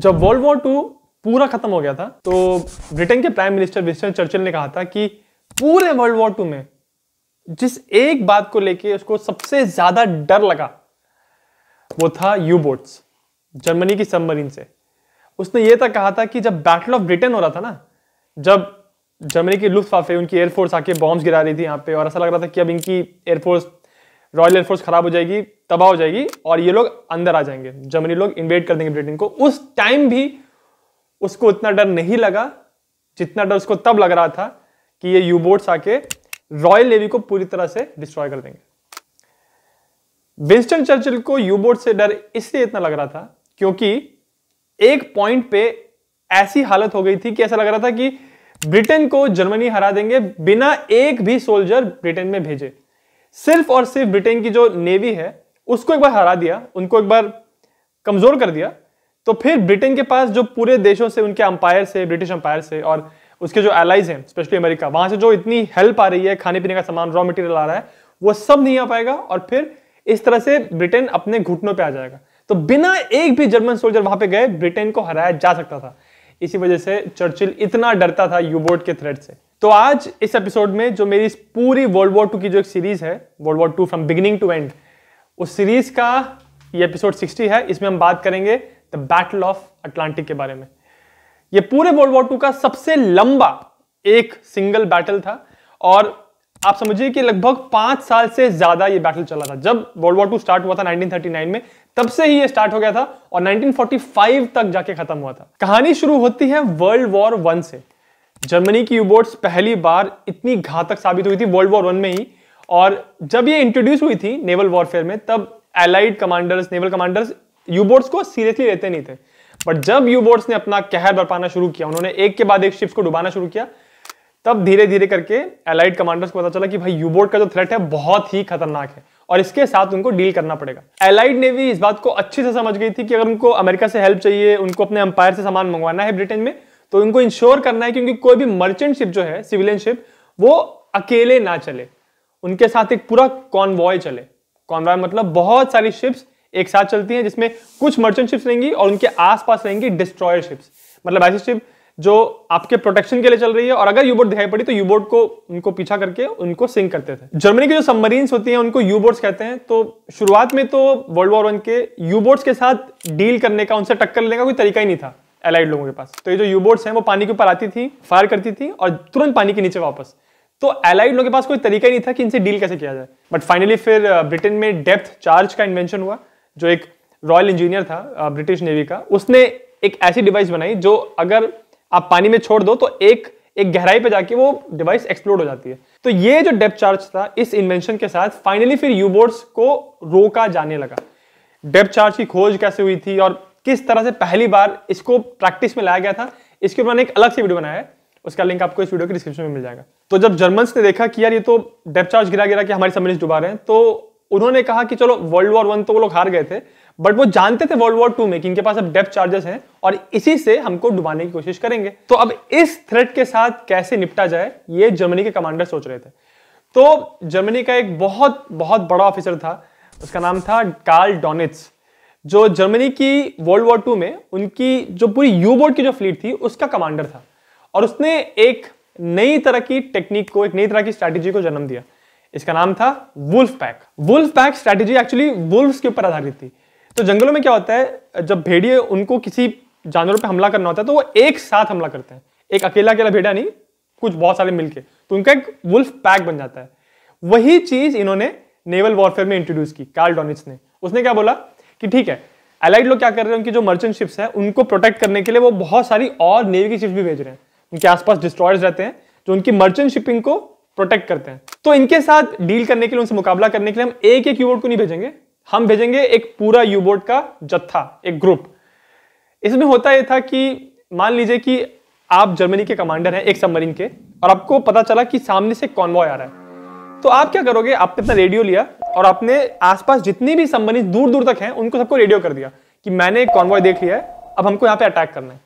जब world war to पूरा खत्म हो गया था तो ब्रिटेन के प्राइम मिनिस्टर विंस्टन चर्चिल ने कहा था कि पूरे वर्ल्ड वॉर टू में जिस एक बात को लेके उसको सबसे ज्यादा डर लगा वो था यू बोट्स जर्मनी की सबमरीन से उसने ये तक कहा था कि जब बैटल ऑफ ब्रिटेन हो रहा था ना जब जर्मनी की लुफ्ट उनकी एयरफोर्स आके बॉम्ब गिरा रही थी यहाँ पे और ऐसा लग रहा था कि अब इनकी एयरफोर्स रॉयल एयरफोर्स खराब हो जाएगी तबाह हो जाएगी और ये लोग अंदर आ जाएंगे जर्मनी लोग इन्वेट कर देंगे ब्रिटेन को उस टाइम भी उसको उतना डर नहीं लगा जितना डर उसको तब लग रहा था कि ये यू बोट्स आके रॉयल नेवी को पूरी तरह से डिस्ट्रॉय कर देंगे विंस्टन चर्चिल को यू बोट से डर इसलिए इतना लग रहा था क्योंकि एक पॉइंट पे ऐसी हालत हो गई थी कि ऐसा लग रहा था कि ब्रिटेन को जर्मनी हरा देंगे बिना एक भी सोल्जर ब्रिटेन में भेजे सिर्फ और सिर्फ ब्रिटेन की जो नेवी है उसको एक बार हरा दिया उनको एक बार कमजोर कर दिया तो फिर ब्रिटेन के पास जो पूरे देशों से उनके अंपायर से ब्रिटिश अंपायर से और उसके जो एलाइज हैं स्पेशली अमेरिका वहां से जो इतनी हेल्प आ रही है खाने पीने का सामान रॉ मटेरियल आ रहा है वो सब नहीं आ पाएगा और फिर इस तरह से ब्रिटेन अपने घुटनों पर आ जाएगा तो बिना एक भी जर्मन सोल्जर वहां पर गए ब्रिटेन को हराया जा सकता था इसी वजह से चर्चिल इतना डरता था यूबोट के थ्रेड से तो आज इस एपिसोड में जो मेरी इस पूरी वर्ल्ड वॉर टू की जो एक सीरीज है world war two from beginning to end उस सीरीज का ये एपिसोड 60 है इसमें हम बात करेंगे द बैटल ऑफ अटलांटिक के बारे में ये पूरे वर्ल्ड वॉर टू का सबसे लंबा एक सिंगल बैटल था और आप समझिए कि लगभग पांच साल से ज्यादा ये बैटल चला था जब वर्ल्ड वॉर टू स्टार्ट हुआ था 1939 में तब से ही ये स्टार्ट हो गया था और 1945 तक जाके खत्म हुआ था कहानी शुरू होती है वर्ल्ड वॉर वन से जर्मनी की यूबोट्स पहली बार इतनी घातक साबित हुई थी वर्ल्ड वॉर वन में ही और जब ये इंट्रोड्यूस हुई थी नेवल वॉरफेयर में तब allied commanders naval commanders U boats को सीरियसली लेते नहीं थे बट जब यूबोट्स ने अपना कहर बरपाना शुरू किया उन्होंने एक के बाद एक शिप्स को डुबाना शुरू किया तब धीरे धीरे करके एलाइड कमांडर्स को पता चला कि भाई यूबोट का जो थ्रेट है बहुत ही खतरनाक है और इसके साथ उनको डील करना पड़ेगा एलाइड नेवी इस बात को अच्छे से समझ गई थी कि अगर उनको अमेरिका से हेल्प चाहिए उनको अपने अंपायर से सामान मंगवाना है ब्रिटेन में तो इनको इंश्योर करना है क्योंकि कोई भी मर्चेंट शिप जो है सिविलियन शिप वो अकेले ना चले उनके साथ एक पूरा कॉन्वॉय चले कॉन्वॉय मतलब बहुत सारी शिप्स एक साथ चलती हैं जिसमें कुछ मर्चेंट शिप्स रहेंगी और उनके आसपास रहेंगी डिस्ट्रॉयर शिप्स मतलब ऐसी शिप जो आपके प्रोटेक्शन के लिए चल रही है और अगर यूबोट दिखाई पड़ी तो यूबोट को उनको पीछा करके उनको सिंक करते थे जर्मनी के जो सबमरीन्स होती हैं उनको यूबोट्स कहते हैं तो शुरुआत में तो वर्ल्ड वॉर वन के यूबोट्स के साथ डील करने का उनसे टक्कर लेने का कोई तरीका ही नहीं था एलाइड लोगों के पास तो ये जो यू बोट्स हैं वो पानी के ऊपर आती थी फायर करती थी और तुरंत पानी के नीचे वापस तो एलाइड लोगों के पास कोई तरीका ही नहीं था कि इनसे डील कैसे किया जाए बट फाइनली फिर ब्रिटेन uh, में डेप्थ चार्ज का इन्वेंशन हुआ जो एक रॉयल इंजीनियर था ब्रिटिश uh, नेवी का उसने एक ऐसी डिवाइस बनाई जो अगर आप पानी में छोड़ दो तो एक एक गहराई पे जाके वो डिवाइस एक्सप्लोड हो जाती है तो ये जो डेप्थ चार्ज था इस इन्वेंशन के साथ फाइनली फिर यू बोर्ड्स को रोका जाने लगा डेप्थ चार्ज की खोज कैसे हुई थी और किस तरह से पहली बार इसको प्रैक्टिस में लाया गया था इसके ऊपर मैंने एक अलग से वीडियो बनाया है उसका लिंक आपको इस वीडियो के डिस्क्रिप्शन में मिल जाएगा तो जब जर्मन्स ने देखा कि यार ये तो डेप चार्ज गिरा गिरा कि हमारे सबमरीन डुबा रहे हैं तो उन्होंने कहा कि चलो वर्ल्ड वॉर वन तो वो लोग हार गए थे बट वो जानते थे वर्ल्ड वॉर टू में कि इनके पास अब डेप चार्जेस हैं और इसी से हमको डुबाने की कोशिश करेंगे तो अब इस थ्रेट के साथ कैसे निपटा जाए ये जर्मनी के कमांडर सोच रहे थे तो जर्मनी का एक बहुत बहुत बड़ा ऑफिसर था उसका नाम था कार्ल डोनिट्स जो जर्मनी की वर्ल्ड वॉर टू में उनकी जो पूरी यू बोट की जो फ्लीट थी उसका कमांडर था और उसने एक नई तरह की टेक्निक को एक नई तरह की स्ट्रैटेजी को जन्म दिया इसका नाम था wolf pack wolf pack strategy actually wolf के ऊपर आधारित थी तो जंगलों में क्या होता है जब भेड़िए उनको किसी जानवर पर हमला करना होता है तो वो एक साथ हमला करते हैं एक अकेला अकेला भेड़ा नहीं कुछ बहुत सारे मिलकर तो उनका एक वुल्फ पैक बन जाता है वही चीज इन्होंने नेवल वॉरफेयर में इंट्रोड्यूस की कार्ल डॉनिस ने उसने क्या बोला कि ठीक है अलाइड लोग क्या कर रहे हैं उनकी जो मर्चेंट शिप्स है उनको प्रोटेक्ट करने के लिए वो बहुत सारी और नेवी की शिप्स भी भेज रहे हैं उनके आसपास डिस्ट्रॉयर्स रहते हैं जो उनकी मर्चेंट शिपिंग को प्रोटेक्ट करते हैं तो इनके साथ डील करने के लिए उनसे मुकाबला करने के लिए हम एक एक यूबोट को नहीं भेजेंगे हम भेजेंगे एक पूरा यूबोट का जत्था एक ग्रुप इसमें होता यह था कि मान लीजिए कि आप जर्मनी के कमांडर हैं एक सबमरीन के और आपको पता चला कि सामने से कॉन्वॉय आ रहा है तो आप क्या करोगे आपने अपना रेडियो लिया और अपने आसपास जितनी भी संबंधित दूर दूर तक हैं उनको सबको रेडियो कर दिया कि मैंने एक कॉन्वॉय देख लिया है अब हमको यहाँ पे अटैक करना है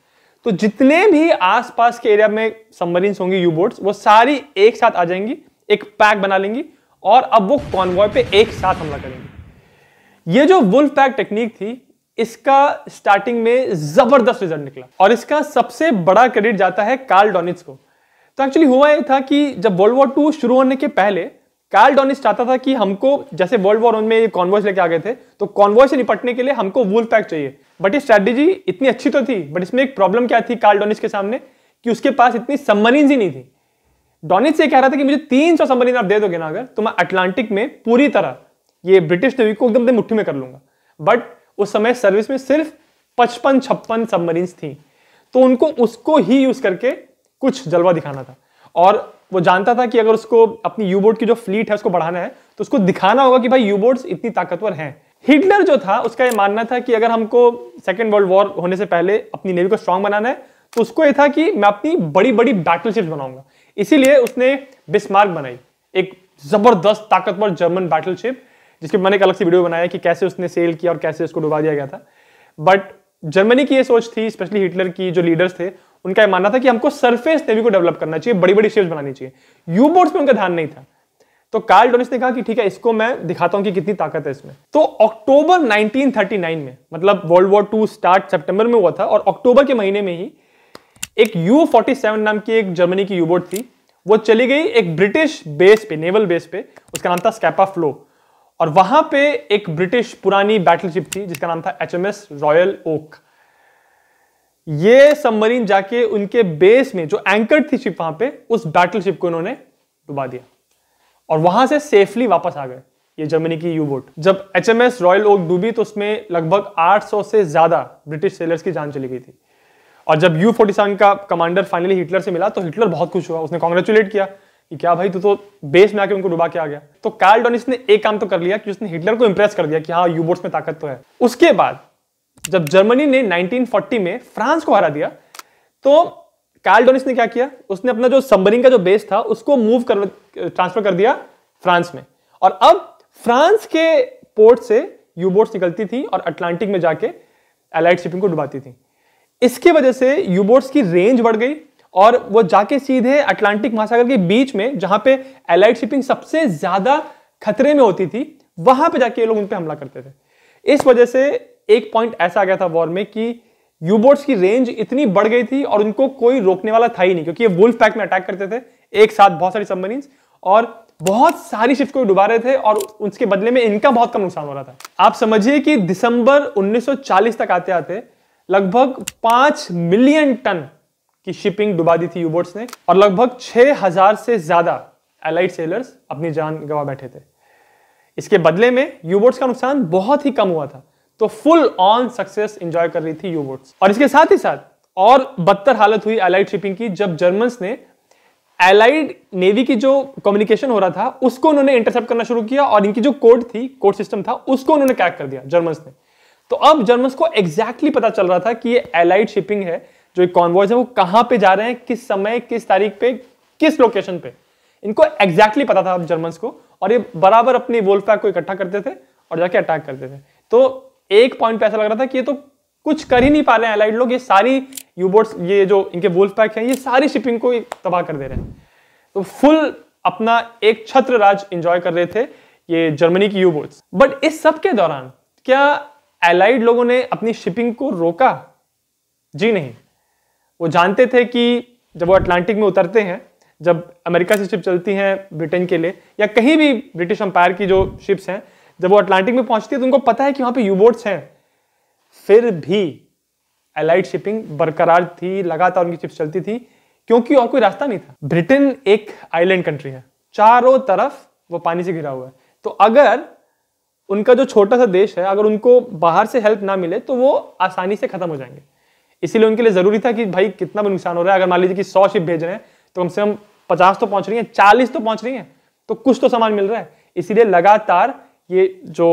तो जितने भी आसपास के एरिया में सबमरीन होंगी यू बोट्स वो सारी एक साथ आ जाएंगी एक पैक बना लेंगी और अब वो कॉन्वॉय पे एक साथ हमला करेंगी ये जो वुल्फ पैक टेक्निक थी इसका स्टार्टिंग में जबरदस्त रिजल्ट निकला और इसका सबसे बड़ा क्रेडिट जाता है कार्ल डॉनिट्स को तो एक्चुअली हुआ यह था कि जब वर्ल्ड वॉर टू शुरू होने के पहले कार्ल डॉनिस चाहता था कि हमको जैसे वर्ल्ड वॉर वन में कॉन्वॉय लेके आ गए थे तो कॉन्वॉय से निपटने के लिए हमको वूल पैक चाहिए बट ये स्ट्रैटेजी इतनी अच्छी तो थी बट इसमें एक प्रॉब्लम क्या थी कार्ल डॉनिस के सामने कि उसके पास इतनी सबमरीन ही नहीं थी डॉनिस ये कह रहा था कि मुझे तीन सौ सबमरीन आप दे दोगे ना अगर तो मैं अटलांटिक में पूरी तरह ये ब्रिटिश नेवी को एकदम मुठ्ठी में कर लूंगा बट उस समय सर्विस में सिर्फ पचपन छप्पन सबमरीन्स थी तो उनको उसको ही यूज करके कुछ जलवा दिखाना था और वो जानता था कि अगर उसको अपनी यू बोर्ड की जो फ्लीट है उसको बढ़ाना है तो उसको दिखाना होगा कि भाई यू बोर्ड इतनी ताकतवर हैं हिटलर जो था उसका ये मानना था कि अगर हमको सेकेंड वर्ल्ड वॉर होने से पहले अपनी नेवी को स्ट्रांग बनाना है तो उसको ये था कि मैं अपनी बड़ी बड़ी बैटलशिप्स बनाऊंगा इसीलिए उसने बिस्मार्क बनाई एक जबरदस्त ताकतवर जर्मन बैटलशिप जिसके मैंने एक अलग से वीडियो बनाया कि कैसे उसने सेल किया और कैसे उसको डुबा दिया गया था बट जर्मनी की ये सोच थी स्पेशली हिटलर की जो लीडर्स थे उनका यह मानना था कि हमको सरफेस नेवी को डेवलप करना चाहिए बड़ी बड़ी शेप्स बनानी चाहिए यू बोट्स पे उनका ध्यान नहीं था तो कार्ल डोनिस ने कहा कि ठीक है इसको मैं दिखाता हूं कि कितनी ताकत है इसमें तो अक्टूबर 1939 में मतलब वर्ल्ड वॉर टू स्टार्ट सितंबर में हुआ था और अक्टूबर के महीने में ही एक यू फोर्टी नाम की एक जर्मनी की यू बोट थी वो चली गई एक ब्रिटिश बेस पे नेवल बेस पे उसका नाम था स्कैपा फ्लो और वहां पे एक ब्रिटिश पुरानी बैटलशिप थी जिसका नाम था एच रॉयल ओक ये सबमरीन जाके उनके बेस में जो एंकर थी शिप वहां पे उस बैटल शिप को उन्होंने डुबा दिया और वहां से सेफली वापस आ गए ये जर्मनी की यू बोट जब H M S Royal Oak डूबी तो उसमें लगभग 800 से ज्यादा ब्रिटिश सेलर्स की जान चली गई थी और जब यू फोर्टी का कमांडर फाइनली हिटलर से मिला तो हिटलर बहुत खुश हुआ उसने कॉन्ग्रेचुलेट किया कि क्या भाई तू तो बेस में आके उनको डुबा के आ गया तो कार्ल डोनिस ने एक काम तो कर लिया कि उसने हिटलर को इंप्रेस कर दिया कि हाँ यू बोट्स में ताकत तो है उसके बाद जब जर्मनी ने 1940 में फ्रांस को हरा दिया तो डोनिस ने क्या किया उसने अपना जो सबमरीन का जो बेस था उसको मूव कर ट्रांसफर कर दिया फ्रांस में और अब फ्रांस के पोर्ट से यू बोट्स निकलती थी और अटलांटिक में जाके एलाइड शिपिंग को डुबाती थी इसकी वजह से यू बोट्स की रेंज बढ़ गई और वो जाके सीधे अटलांटिक महासागर के बीच में जहां पे एलाइड शिपिंग सबसे ज्यादा खतरे में होती थी वहां पे जाके ये लोग उन पर हमला करते थे इस वजह से एक पॉइंट ऐसा आ गया था वॉर में कि यूबोट्स की रेंज इतनी बढ़ गई थी और उनको कोई रोकने वाला था ही नहीं क्योंकि ये वुल्फ पैक में अटैक करते थे एक साथ बहुत सारी सबमरीन और बहुत सारी शिफ्ट को डुबा रहे थे और उसके बदले में इनका बहुत कम नुकसान हो रहा था आप समझिए कि दिसंबर 1940 तक आते आते लगभग पांच मिलियन टन की शिपिंग डुबा दी थी यूबोट्स ने और लगभग छह हजार से ज्यादा एलाइड सेलर्स अपनी जान गंवा बैठे थे इसके बदले में यूबोट्स का नुकसान बहुत ही कम हुआ था तो फुल ऑन सक्सेस एंजॉय कर रही थी यू बोट्स और इसके साथ ही साथ और बदतर हालत हुई एलाइड शिपिंग की जब जर्मन्स ने एलाइड नेवी की जो कम्युनिकेशन हो रहा था उसको उन्होंने इंटरसेप्ट करना शुरू किया और इनकी जो कोड थी कोड सिस्टम था उसको उन्होंने क्रैक कर दिया जर्मन्स ने तो अब जर्मन्स को एग्जैक्टली exactly पता चल रहा था कि ये एलाइड शिपिंग है जो कॉन्वॉयज है वो कहां पे जा रहे हैं किस समय किस तारीख पे किस लोकेशन पे इनको एग्जैक्टली exactly पता था अब जर्मन्स को और ये बराबर अपनी वोल्फ को इकट्ठा करते थे और जाके अटैक करते थे तो एक पॉइंट पे ऐसा लग रहा था कि ये तो कुछ कर ही नहीं पा रहे हैं एलाइड लोग ये सारी यूबोट्स ये जो इनके वुल्फ पैक हैं ये सारी शिपिंग को तबाह कर दे रहे हैं तो फुल अपना एक छत्र राज इंजॉय कर रहे थे ये जर्मनी की यूबोट्स बट इस सब के दौरान क्या एलाइड लोगों ने अपनी शिपिंग को रोका जी नहीं वो जानते थे कि जब वो अटलांटिक में उतरते हैं जब अमेरिका से शिप चलती हैं ब्रिटेन के लिए या कहीं भी ब्रिटिश अंपायर की जो शिप्स हैं जब वो अटलांटिक में पहुंचती है तो उनको पता है कि वहां पे बोट्स हैं फिर भी एलाइट शिपिंग बरकरार थी लगातार उनकी चिप्स चलती थी क्योंकि और कोई रास्ता नहीं था ब्रिटेन एक आइलैंड कंट्री है चारों तरफ वो पानी से घिरा हुआ है तो अगर उनका जो छोटा सा देश है अगर उनको बाहर से हेल्प ना मिले तो वो आसानी से खत्म हो जाएंगे इसीलिए उनके लिए जरूरी था कि भाई कितना भी नुकसान हो रहा है अगर मान लीजिए कि सौ शिप भेज रहे हैं तो कम से कम पचास तो पहुंच रही है चालीस तो पहुंच रही है तो कुछ तो सामान मिल रहा है इसीलिए लगातार ये जो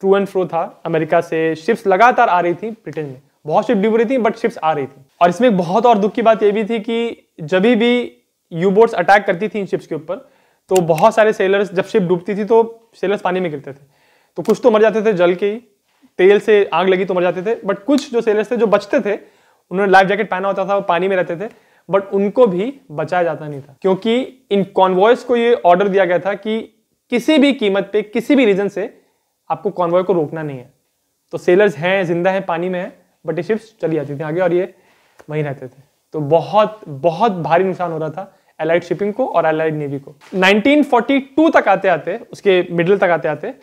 ट्रू एंड फ्रो था अमेरिका से शिप्स लगातार आ रही थी ब्रिटेन में बहुत शिप डूब रही थी बट शिप्स आ रही थी और इसमें एक बहुत और दुख की बात यह भी थी कि जब भी यू बोट्स अटैक करती थी इन शिप्स के ऊपर तो बहुत सारे सेलर्स जब शिप डूबती थी तो सेलर्स पानी में गिरते थे तो कुछ तो मर जाते थे जल के ही तेल से आग लगी तो मर जाते थे बट कुछ जो सेलर्स थे जो बचते थे उन्होंने लाइफ जैकेट पहना होता था वो पानी में रहते थे बट उनको भी बचाया जाता नहीं था क्योंकि इन कॉन्वॉयस को ये ऑर्डर दिया गया था कि किसी भी कीमत पे किसी भी रीजन से आपको कॉन्वॉय को रोकना नहीं है तो सेलर्स हैं जिंदा हैं पानी में हैं बट ये शिप्स चली जाती थी आगे और ये वहीं रहते थे तो बहुत बहुत भारी नुकसान हो रहा था एलाइड शिपिंग को और एलाइड नेवी को 1942 तक आते आते उसके मिडल तक आते आते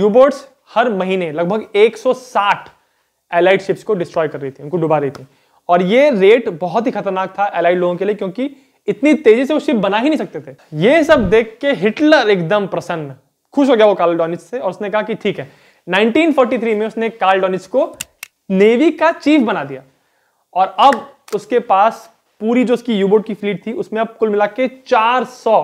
यूबोट्स हर महीने लगभग 160 एलाइड शिप्स को डिस्ट्रॉय कर रही थी उनको डुबा रही थी और ये रेट बहुत ही खतरनाक था एलाइड लोगों के लिए क्योंकि इतनी तेजी से वो शिप बना ही नहीं सकते थे ये सब देख के हिटलर एकदम प्रसन्न खुश हो गया वो कार्ल डॉनिच से और उसने कहा कि ठीक है 1943 में उसने कार्ल डॉनिच को नेवी का चीफ बना दिया और अब उसके पास पूरी जो उसकी यूबोट की फ्लीट थी उसमें अब कुल मिला के चार सौ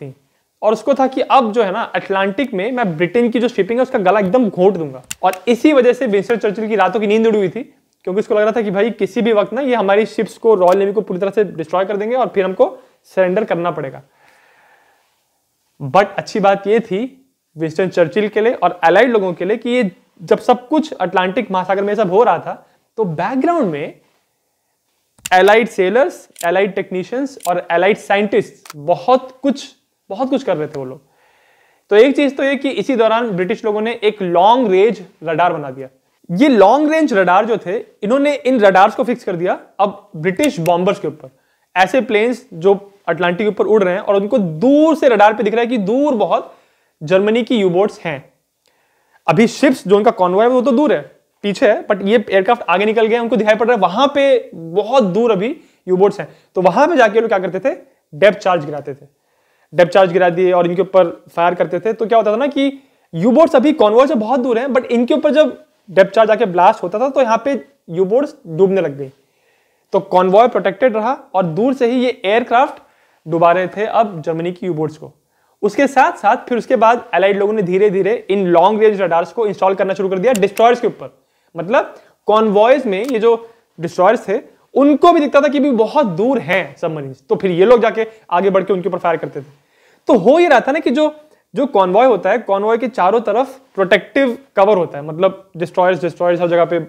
थी और उसको था कि अब जो है ना अटलांटिक में मैं ब्रिटेन की जो शिपिंग है उसका गला एकदम घोट दूंगा और इसी वजह से विंस्टर चर्चिल की रातों की नींद उड़ी हुई थी क्योंकि उसको लग रहा था कि भाई किसी भी वक्त ना ये हमारी शिप्स को रॉयल नेवी को पूरी तरह से डिस्ट्रॉय कर देंगे और फिर हमको सरेंडर करना पड़ेगा बट अच्छी बात ये थी विंस्टन चर्चिल के लिए और एलाइड लोगों के लिए कि ये जब सब कुछ अटलांटिक महासागर में सब हो रहा था तो बैकग्राउंड में एलाइड सेलर्स एलाइड टेक्नीशियंस और एलाइड साइंटिस्ट बहुत कुछ बहुत कुछ कर रहे थे वो लोग तो एक चीज तो ये कि इसी दौरान ब्रिटिश लोगों ने एक लॉन्ग रेंज रडार बना दिया ये लॉन्ग रेंज रडार जो थे इन्होंने इन रडार्स को फिक्स कर दिया अब ब्रिटिश बॉम्बर्स के ऊपर ऐसे प्लेन्स जो अटलांटिक के ऊपर उड़ रहे हैं और उनको दूर से रडार पे दिख रहा है कि दूर बहुत जर्मनी की यूबोट्स हैं अभी शिप्स जो उनका कॉन्वॉय है वो तो दूर है पीछे है बट ये एयरक्राफ्ट आगे निकल गए उनको दिखाई पड़ रहा है वहां पे बहुत दूर अभी यूबोट्स हैं तो वहां पे जाके लोग क्या करते थे डेप चार्ज गिराते थे डेप चार्ज गिरा दिए और इनके ऊपर फायर करते थे तो क्या होता था ना कि यूबोट्स अभी कॉन्वॉय से बहुत दूर है बट इनके ऊपर जब डेप्थ चार्ज आके ब्लास्ट होता था तो यहाँ पे यू बोर्ड डूबने लग गई तो कॉन्वॉय प्रोटेक्टेड रहा और दूर से ही ये एयरक्राफ्ट डुबा रहे थे अब जर्मनी की यूबोट्स को उसके साथ साथ फिर उसके बाद एलाइड लोगों ने धीरे धीरे इन लॉन्ग रेंज रडार्स को इंस्टॉल करना शुरू कर दिया डिस्ट्रॉयर्स के ऊपर मतलब कॉन्वॉयज में ये जो डिस्ट्रॉयर्स थे उनको भी दिखता था कि भी बहुत दूर हैं सबमरीन तो फिर ये लोग जाके आगे बढ़ के उनके ऊपर फायर करते थे तो हो ये रहा था ना कि जो जो कॉन्वॉय होता है कॉन्वॉय के चारों तरफ प्रोटेक्टिव कवर होता है मतलब डिस्ट्रॉयर्स डिस्ट्रॉयर्स हर जगह पे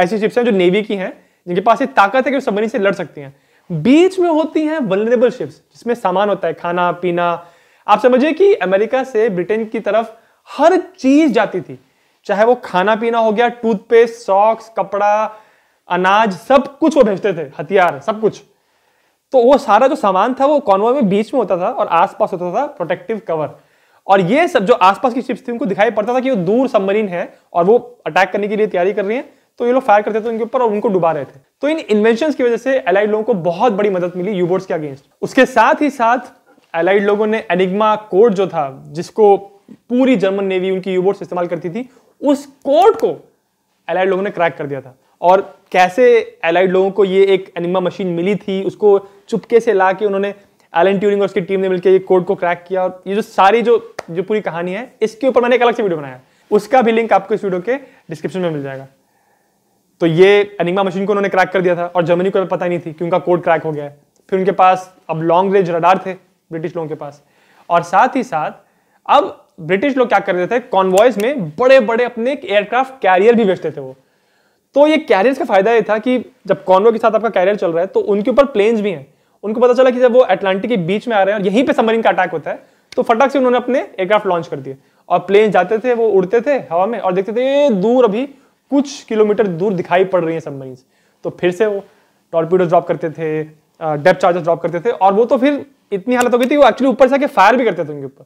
ऐसी शिप्स हैं जो नेवी की हैं जिनके पास ये ताकत है कि सबनी से लड़ सकती हैं बीच में होती हैं वनरेबल शिप्स जिसमें सामान होता है खाना पीना आप समझिए कि अमेरिका से ब्रिटेन की तरफ हर चीज जाती थी चाहे वो खाना पीना हो गया टूथपेस्ट सॉक्स कपड़ा अनाज सब कुछ वो भेजते थे हथियार सब कुछ तो वो सारा जो सामान था वो कॉन्वॉय में बीच में होता था और आसपास होता था प्रोटेक्टिव कवर और ये सब जो आसपास की शिप्स थी उनको दिखाई पड़ता था कि वो दूर सबमरीन है और वो अटैक करने के लिए तैयारी कर रही है तो ये लोग फायर करते थे उनके ऊपर और उनको डुबा रहे थे तो इन इन्वेंशन की वजह से एलाइड लोगों को बहुत बड़ी मदद मिली यूबोर्ड्स के अगेंस्ट उसके साथ ही साथ एलाइड लोगों ने एनिग्मा कोड जो था जिसको पूरी जर्मन नेवी उनकी यूबोर्ड्स इस्तेमाल करती थी उस कोड को एलाइड लोगों ने क्रैक कर दिया था और कैसे एलाइड लोगों को ये एक एनिमा मशीन मिली थी उसको चुपके से ला के उन्होंने एलन ट्यूरिंग और उसकी टीम ने मिलकर ये कोड को क्रैक किया और ये जो सारी जो जो पूरी कहानी है इसके ऊपर मैंने एक अलग से वीडियो बनाया उसका भी लिंक आपको इस वीडियो के डिस्क्रिप्शन में मिल जाएगा तो ये एनिग्मा मशीन को उन्होंने क्रैक कर दिया था और जर्मनी को पता नहीं थी कि उनका कोड क्रैक हो गया है फिर उनके पास अब लॉन्ग रेंज रडार थे ब्रिटिश लोगों के पास और साथ ही साथ अब ब्रिटिश लोग क्या कर रहे थे कॉन्वॉयज में बड़े बड़े अपने एयरक्राफ्ट कैरियर भी बेचते थे वो तो ये कैरियर का फायदा ये था कि जब कॉन्वॉय के साथ आपका कैरियर चल रहा है तो उनके ऊपर प्लेन्स भी हैं उनको पता चला कि जब वो अटलांटिक के बीच में आ रहे हैं और यहीं पे सबमरीन का अटैक होता है तो फटाक से उन्होंने अपने एयरक्राफ्ट लॉन्च कर दिए और प्लेन जाते थे वो उड़ते थे हवा में और देखते थे ये दूर अभी कुछ किलोमीटर दूर दिखाई पड़ रही है सबमरीन तो फिर से वो टॉर्पीडो ड्रॉप करते थे डेप चार्जर ड्रॉप करते थे और वो तो फिर इतनी हालत हो गई थी वो एक्चुअली ऊपर से आके फायर भी करते थे उनके ऊपर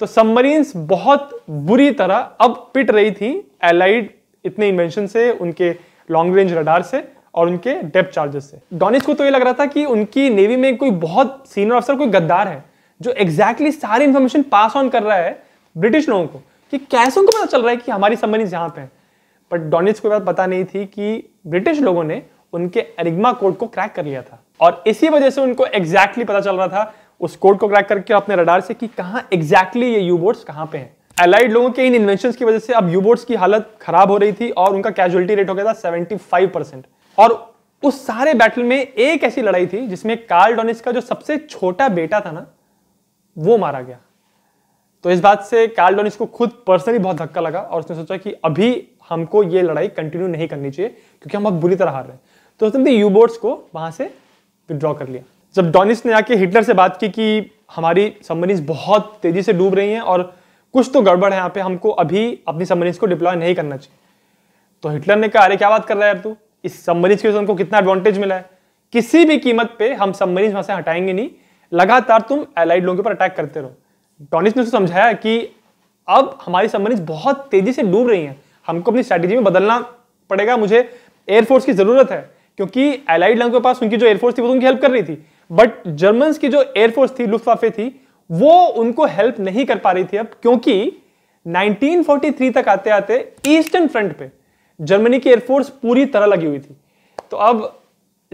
तो सबमरीन्स बहुत बुरी तरह अब पिट रही थी एलाइड इतने इन्वेंशन से उनके लॉन्ग रेंज रडार से और उनके डेप चार्जेस से डॉनिस को तो ये लग रहा था कि उनकी नेवी में कोई बहुत सीनियर अफसर कोई गद्दार है जो एग्जैक्टली exactly सारी इन्फॉर्मेशन पास ऑन कर रहा है ब्रिटिश लोगों को कि कैसे उनको पता चल रहा है कि हमारी संबंधित यहाँ पे है बट डॉनिस को पता नहीं थी कि ब्रिटिश लोगों ने उनके एनिग्मा कोड को क्रैक कर लिया था और इसी वजह से उनको एग्जैक्टली exactly पता चल रहा था उस कोड को क्रैक करके अपने रडार से कि कहाँ एग्जैक्टली exactly ये यू बोट्स कहाँ पे हैं एलाइड लोगों के इन इन्वेंशन की वजह से अब यू बोट्स की हालत खराब हो रही थी और उनका कैजुअलिटी रेट हो गया था सेवेंटी फाइव परसेंट और उस सारे बैटल में एक ऐसी लड़ाई थी जिसमें कार्ल डोनिस का जो सबसे छोटा बेटा था ना वो मारा गया तो इस बात से कार्ल डोनिस को खुद पर्सनली बहुत धक्का लगा और उसने सोचा कि अभी हमको ये लड़ाई कंटिन्यू नहीं करनी चाहिए क्योंकि हम बहुत बुरी तरह हार रहे हैं तो उसने यू बोर्ड्स को वहां से विड्रॉ कर लिया जब डोनिस ने आके हिटलर से बात की कि हमारी सबमरीन बहुत तेजी से डूब रही हैं और कुछ तो गड़बड़ है यहाँ पे हमको अभी अपनी सबमरीन को डिप्लॉय नहीं करना चाहिए तो हिटलर ने कहा अरे क्या बात कर रहा है यार तू इस सबमरीज के उनको कितना एडवांटेज मिला है किसी भी कीमत पे हम सबमरीज वहां से हटाएंगे नहीं लगातार तुम एलाइड लोगों के ऊपर अटैक करते रहो डॉनिस ने उसको समझाया कि अब हमारी सबमरीज बहुत तेजी से डूब रही हैं हमको अपनी स्ट्रैटेजी में बदलना पड़ेगा मुझे एयरफोर्स की जरूरत है क्योंकि एलाइड लोगों के पास उनकी जो एयरफोर्स थी वो तो उनकी हेल्प कर रही थी बट जर्मन की जो एयरफोर्स थी लुफ्ताफे थी वो उनको हेल्प नहीं कर पा रही थी अब क्योंकि 1943 तक आते आते ईस्टर्न फ्रंट पे जर्मनी की एयरफोर्स पूरी तरह लगी हुई थी तो अब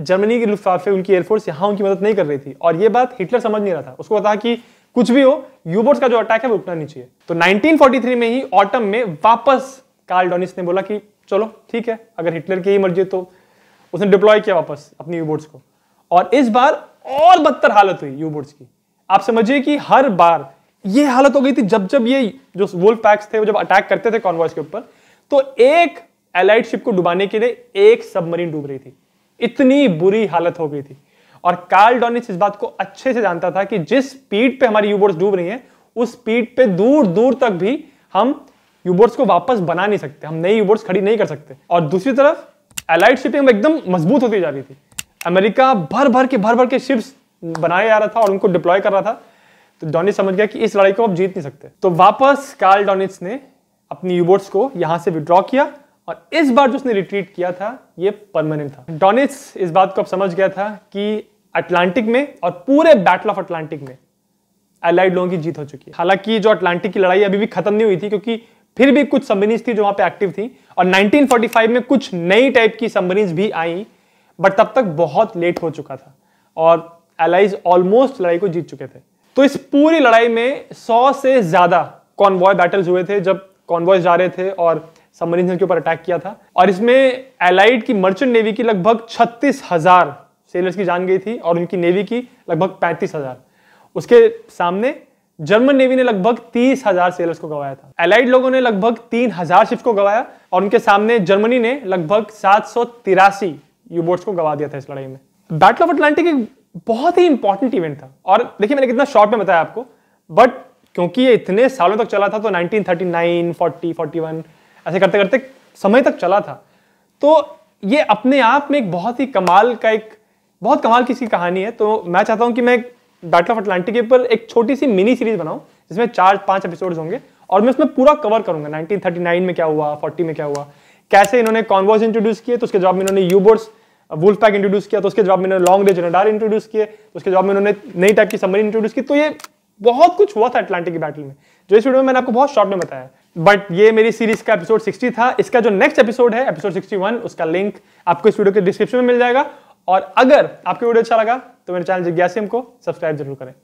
जर्मनी की लुफ्ताफे उनकी एयरफोर्स यहां उनकी मदद नहीं कर रही थी और यह बात हिटलर समझ नहीं रहा था उसको पता कि कुछ भी हो यूबोट्स का जो अटैक है वो उठना नहीं चाहिए तो 1943 में ही ऑटम में वापस कार्ल डोनिस ने बोला कि चलो ठीक है अगर हिटलर की ही मर्जी तो उसने डिप्लॉय किया वापस अपनी यूबोट्स को और इस बार और बदतर हालत हुई यूबोट्स की आप समझिए कि हर बार ये हालत हो गई थी जब जब ये जो वोल्फ पैक्स थे वो जब अटैक करते थे कॉन्वॉयस के ऊपर तो एक एलाइट शिप को डुबाने के लिए एक सबमरीन डूब रही थी इतनी बुरी हालत हो गई थी और कार्ल डॉनिस इस बात को अच्छे से जानता था कि जिस स्पीड पे हमारी यूबोर्ड्स डूब रही हैं उस स्पीड पे दूर दूर तक भी हम यूबोर्ड्स को वापस बना नहीं सकते हम नई यूबोर्ड्स खड़ी नहीं कर सकते और दूसरी तरफ एलाइट शिपिंग एकदम मजबूत होती जा रही थी अमेरिका भर भर के भर भर के शिप्स बनाया जा रहा था और उनको डिप्लॉय कर रहा था तो डॉनिस समझ गया कि इस लड़ाई को आप जीत नहीं सकते तो वापस कार्ल डॉनिस ने अपनी यूबोर्ड्स को यहां से विड्रॉ किया और इस बार जो उसने रिट्रीट किया था ये परमानेंट था डोनिस इस बात को अब समझ गया था कि अटलांटिक में और पूरे बैटल ऑफ अटलांटिक में अलाइड लोगों की जीत हो चुकी है हालांकि जो अटलांटिक की लड़ाई अभी भी खत्म नहीं हुई थी क्योंकि फिर भी कुछ सम्बनीज थी जो वहां पे एक्टिव थी और 1945 में कुछ नई टाइप की सम्बनीज भी आई बट तब तक बहुत लेट हो चुका था और एलाइज ऑलमोस्ट लड़ाई को जीत चुके थे तो इस पूरी लड़ाई में सौ से ज्यादा कॉन्वॉय बैटल्स हुए थे जब कॉन्वॉय जा रहे थे और सबमरीन के ऊपर अटैक किया था और इसमें एलाइड की मर्चेंट नेवी की लगभग छत्तीस हजार सेलर्स की जान गई थी और उनकी नेवी की लगभग पैंतीस हजार उसके सामने जर्मन नेवी ने लगभग तीस हजार सेलर्स को गवाया था एलाइड लोगों ने लगभग तीन हजार शिप्स को गवाया और उनके सामने जर्मनी ने लगभग सात सौ तिरासी यूबोट्स को गवा दिया था इस लड़ाई में बैटल ऑफ अटलांटिक एक बहुत ही इंपॉर्टेंट इवेंट था और देखिए मैंने कितना शॉर्ट में बताया आपको बट क्योंकि ये इतने सालों तक चला था तो 1939, 40, 41 ऐसे करते करते समय तक चला था तो ये अपने आप में एक बहुत ही कमाल का एक बहुत कमाल की कहानी है तो मैं चाहता हूँ कि मैं बैटल ऑफ अटलांटिक के ऊपर एक छोटी सी मिनी सीरीज बनाऊँ जिसमें चार पांच एपिसोड्स होंगे और मैं उसमें पूरा कवर करूंगा 1939 में क्या हुआ 40 में क्या हुआ कैसे इन्होंने कॉन्वर्स इंट्रोड्यूस किए तो उसके जवाब में इन्होंने U boats wolf pack introduce किया तो उसके जवाब में इन्होंने लॉन्ग रेंज रडार इंट्रोड्यूस किए तो उसके जवाब में इन्होंने नई टाइप की समरी इंट्रोड्यूस की तो ये बहुत कुछ हुआ था अटलांटिक की बैटल में जो इस वीडियो में मैंने आपको बहुत शॉर्ट में बताया बट ये मेरी सीरीज का एपिसोड 60 था इसका जो नेक्स्ट एपिसोड है एपिसोड 61 उसका लिंक आपको इस वीडियो के डिस्क्रिप्शन में मिल जाएगा और अगर आपको वीडियो अच्छा लगा तो मेरे चैनल जिज्ञासम को सब्सक्राइब जरूर करें